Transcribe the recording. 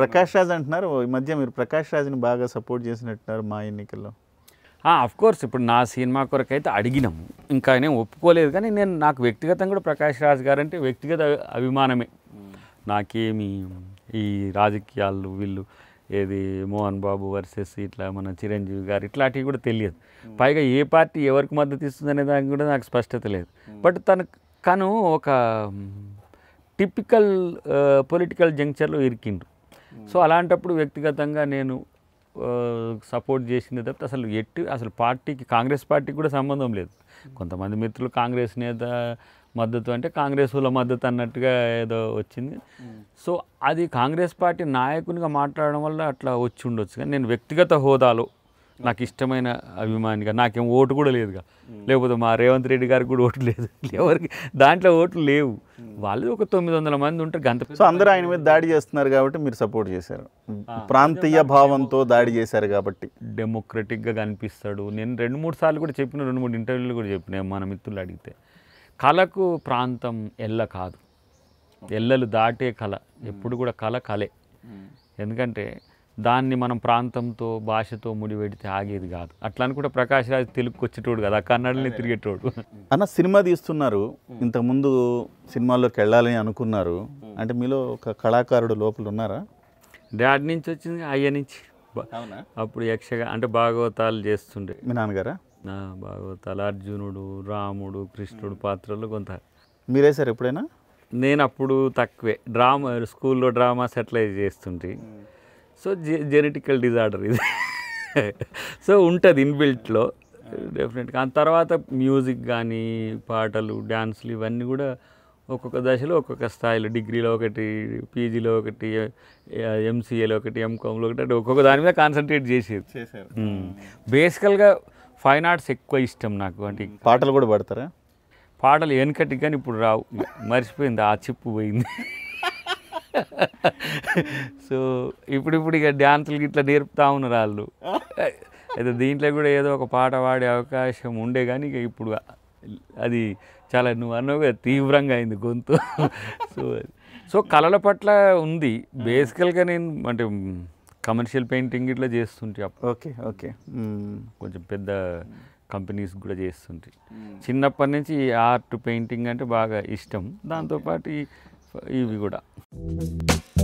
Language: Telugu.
ప్రకాష్ రాజ్ అంటున్నారు ఈ మధ్య మీరు ప్రకాష్ రాజ్ని బాగా సపోర్ట్ చేసినట్టున్నారు మా ఎన్నికల్లో కోర్స్ ఇప్పుడు నా సినిమా కొరకు అయితే అడిగినాము ఇంకా ఆయన ఒప్పుకోలేదు కానీ నేను నాకు వ్యక్తిగతంగా కూడా ప్రకాష్ రాజ్ గారు అంటే వ్యక్తిగత అభిమానమే నాకేమి ఈ రాజకీయాలు వీళ్ళు ఏది మోహన్ బాబు వర్సెస్ ఇట్లా మన చిరంజీవి గారు ఇట్లాంటివి కూడా తెలియదు పైగా ఏ పార్టీ ఎవరికి మద్దతు ఇస్తుందనే దానికి కూడా నాకు స్పష్టత లేదు బట్ తన కను ఒక టిపికల్ పొలిటికల్ జంక్చర్లో ఇరికిండు సో అలాంటప్పుడు వ్యక్తిగతంగా నేను సపోర్ట్ చేసింది తప్ప అసలు ఎట్టి అసలు పార్టీకి కాంగ్రెస్ పార్టీకి కూడా సంబంధం లేదు కొంతమంది మిత్రులు కాంగ్రెస్ నేత మద్దతు అంటే కాంగ్రెస్ వాళ్ళ మద్దతు అన్నట్టుగా ఏదో వచ్చింది సో అది కాంగ్రెస్ పార్టీ నాయకునిగా మాట్లాడడం వల్ల అట్లా వచ్చి ఉండొచ్చు కానీ నేను వ్యక్తిగత హోదాలో నాకు ఇష్టమైన అభిమానిగా నాకేం ఓటు కూడా లేదుగా లేకపోతే మా రేవంత్ రెడ్డి గారికి కూడా ఓటు లేదు ఎవరికి దాంట్లో ఓట్లు లేవు వాళ్ళు ఒక తొమ్మిది వందల మంది ఉంటారు గంత సో అందరూ ఆయన మీద దాడి చేస్తున్నారు కాబట్టి మీరు సపోర్ట్ చేశారు ప్రాంతీయ భావంతో దాడి చేశారు కాబట్టి డెమోక్రటిక్గా కనిపిస్తాడు నేను రెండు మూడు సార్లు కూడా చెప్పిన రెండు మూడు ఇంటర్వ్యూలు కూడా చెప్పిన మన మిత్రులు అడిగితే కళకు ప్రాంతం ఎల్ల కాదు ఎల్లలు దాటే కళ ఎప్పుడు కూడా కళ కళే ఎందుకంటే దాన్ని మనం ప్రాంతంతో భాషతో ముడిపెడితే ఆగేది కాదు అట్లా అని కూడా ప్రకాశ్ రాజ్ తెలుగుకి వచ్చేటోడు కదా కన్నడని తిరిగేటోడు అన్న సినిమా తీస్తున్నారు ఇంతకుముందు సినిమాల్లోకి వెళ్ళాలని అనుకున్నారు అంటే మీలో ఒక కళాకారుడు లోపల ఉన్నారా డాడ్ నుంచి వచ్చింది అయ్య నుంచి అప్పుడు యక్షగా అంటే భాగవతాలు చేస్తుండే మీ నాన్నగారా భాగవతాలు అర్జునుడు రాముడు కృష్ణుడు పాత్రలు కొంత మీరే సార్ ఎప్పుడైనా నేను అప్పుడు తక్కువే డ్రామా స్కూల్లో డ్రామా సెటిలైజ్ చేస్తుంటే సో జెనెటికల్ డిజార్డర్ ఇది సో ఉంటుంది ఇన్బిల్ట్లో డెఫినెట్గా ఆ తర్వాత మ్యూజిక్ కానీ పాటలు డ్యాన్సులు ఇవన్నీ కూడా ఒక్కొక్క దశలో ఒక్కొక్క స్థాయిలో డిగ్రీలో ఒకటి పీజీలో ఒకటి ఎంసీఏలో ఒకటి ఎంకామ్లో ఒకటి అంటే ఒక్కొక్క దాని మీద కాన్సన్ట్రేట్ చేసేది బేసికల్గా ఫైన్ ఆర్ట్స్ ఎక్కువ ఇష్టం నాకు అంటే పాటలు కూడా పడతారా పాటలు వెనుకటి కానీ ఇప్పుడు రావు మర్చిపోయింది ఆ చిప్పు పోయింది సో ఇప్పుడిప్పుడు ఇక డ్యాన్సులు ఇట్లా నేర్పుతా ఉన్నారు వాళ్ళు అయితే దీంట్లో కూడా ఏదో ఒక పాట పాడే అవకాశం ఉండే కానీ ఇక ఇప్పుడు అది చాలా నువ్వు అన్నావు తీవ్రంగా అయింది గొంతు సో సో కళల పట్ల ఉంది బేసికల్గా నేను అంటే కమర్షియల్ పెయింటింగ్ ఇట్లా చేస్తుంటే ఓకే ఓకే కొంచెం పెద్ద కంపెనీస్ కూడా చేస్తుంటే చిన్నప్పటి నుంచి ఆర్ట్ పెయింటింగ్ అంటే బాగా ఇష్టం దాంతోపాటు ఇవి కూడా Thank you.